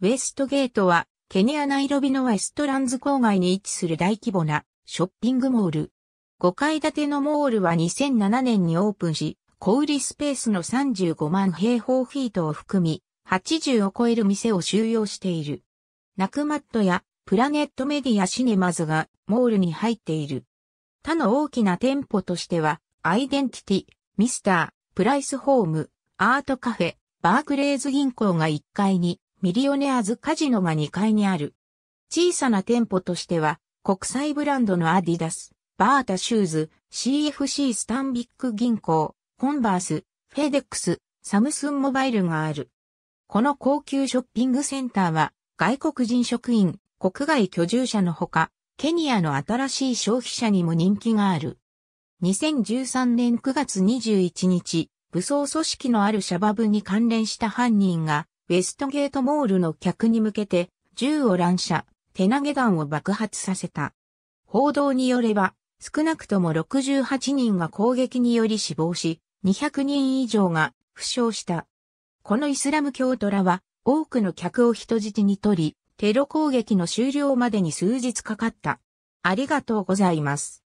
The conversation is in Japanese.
ウェストゲートは、ケニア・ナイロビのウェストランズ郊外に位置する大規模なショッピングモール。5階建てのモールは2007年にオープンし、小売スペースの35万平方フィートを含み、80を超える店を収容している。ナクマットやプラネットメディアシネマズがモールに入っている。他の大きな店舗としては、アイデンティティ、ミスター、プライスホーム、アートカフェ、バークレーズ銀行が1階に、ミリオネアーズカジノが2階にある。小さな店舗としては、国際ブランドのアディダス、バータシューズ、CFC スタンビック銀行、コンバース、フェデックス、サムスンモバイルがある。この高級ショッピングセンターは、外国人職員、国外居住者のほか、ケニアの新しい消費者にも人気がある。2013年9月21日、武装組織のあるシャバブに関連した犯人がウェストゲートモールの客に向けて銃を乱射、手投げ弾を爆発させた。報道によれば、少なくとも68人が攻撃により死亡し、200人以上が負傷した。このイスラム教徒ラは多くの客を人質に取り、テロ攻撃の終了までに数日かかった。ありがとうございます。